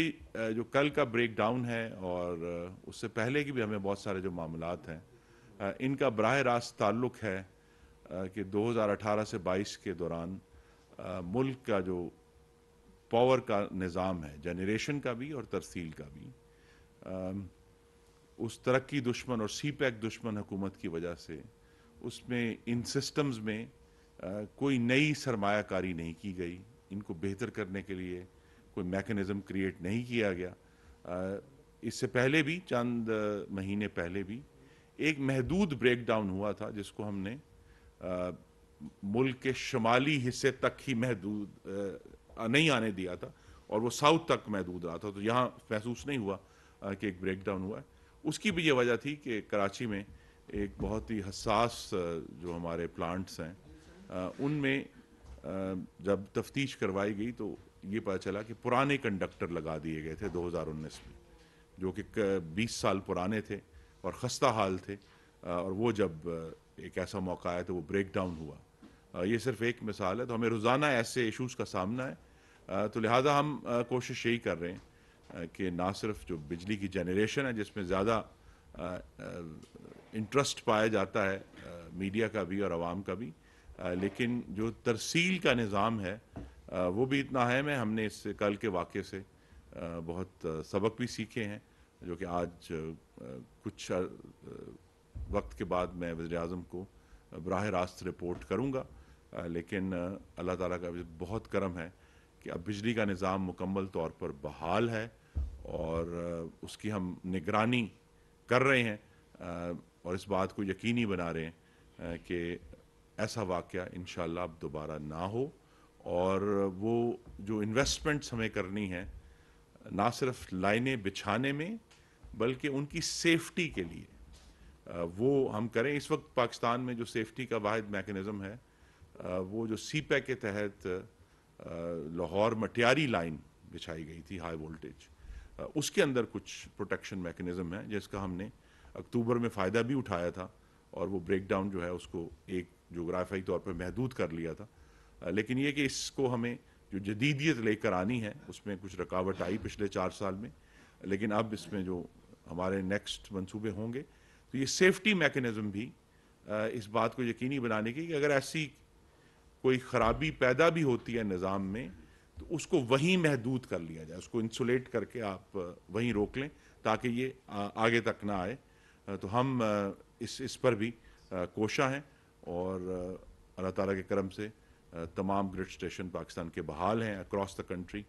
जो कल का ब्रेक डाउन है और उससे पहले की भी हमें बहुत सारे जो मामला हैं इनका बरह रास्त ताल्लुक है कि 2018 से 22 के दौरान मुल्क का जो पावर का निज़ाम है जनरेशन का भी और तरसील का भी उस तरक्की दुश्मन और सी पैक दुश्मन हुकूमत की वजह से उसमें इन सिस्टम्स में कोई नई सरमाकारी नहीं की गई इनको बेहतर करने के लिए कोई मैकेनिज़्म क्रिएट नहीं किया गया इससे पहले भी चंद महीने पहले भी एक महदूद ब्रेकडाउन हुआ था जिसको हमने मुल्क के शुमाली हिस्से तक ही महदूद नहीं आने दिया था और वो साउथ तक महदूद रहा था तो यहाँ महसूस नहीं हुआ कि एक ब्रेकडाउन हुआ है उसकी भी ये वजह थी कि कराची में एक बहुत ही हसास जो हमारे प्लांट्स हैं उनमें जब तफ्तीश करवाई गई तो ये पता चला कि पुराने कंडक्टर लगा दिए गए थे 2019 में जो कि 20 साल पुराने थे और खस्ता हाल थे और वो जब एक ऐसा मौका आया तो वो ब्रेक डाउन हुआ ये सिर्फ एक मिसाल है तो हमें रोज़ाना ऐसे इश्यूज़ का सामना है तो लिहाजा हम कोशिश यही कर रहे हैं कि ना सिर्फ जो बिजली की जनरेशन है जिसमें ज़्यादा इंटरेस्ट पाया जाता है मीडिया का भी और आवाम का भी लेकिन जो तरसील का निज़ाम है वो भी इतना है है हमने इस कल के वाक़े से बहुत सबक भी सीखे हैं जो कि आज कुछ वक्त के बाद मैं वजे अजम को बरह रास्त रिपोर्ट करूँगा लेकिन अल्लाह ताला का बहुत करम है कि अब बिजली का निज़ाम मुकम्मल तौर पर बहाल है और उसकी हम निगरानी कर रहे हैं और इस बात को यकीनी बना रहे हैं कि ऐसा वाक़ इन अब दोबारा ना हो और वो जो इन्वेस्टमेंट्स हमें करनी है ना सिर्फ लाइनें बिछाने में बल्कि उनकी सेफ्टी के लिए वो हम करें इस वक्त पाकिस्तान में जो सेफ्टी का वाद मेकनिज़म है वो जो सी पैक e के तहत लाहौर मटियारी लाइन बिछाई गई थी हाई वोल्टेज उसके अंदर कुछ प्रोटेक्शन मेकनिज़म है जिसका हमने अक्टूबर में फ़ायदा भी उठाया था और वो ब्रेकडाउन जो है उसको एक जोग्राफाई तौर पर महदूद कर लिया था लेकिन ये कि इसको हमें जो जदीदियत लेकर आनी है उसमें कुछ रुकावट आई पिछले चार साल में लेकिन अब इसमें जो हमारे नेक्स्ट मंसूबे होंगे तो ये सेफ्टी मेकनिज़म भी इस बात को यकीनी बनाने की कि अगर ऐसी कोई ख़राबी पैदा भी होती है निज़ाम में तो उसको वहीं महदूद कर लिया जाए उसको इंसुलेट करके आप वहीं रोक लें ताकि ये आगे तक ना आए तो हम इस इस पर भी कोशा हैं और अल्लाह ताला के करम से तमाम ग्रिड स्टेशन पाकिस्तान के बहाल हैं अक्रॉस द कंट्री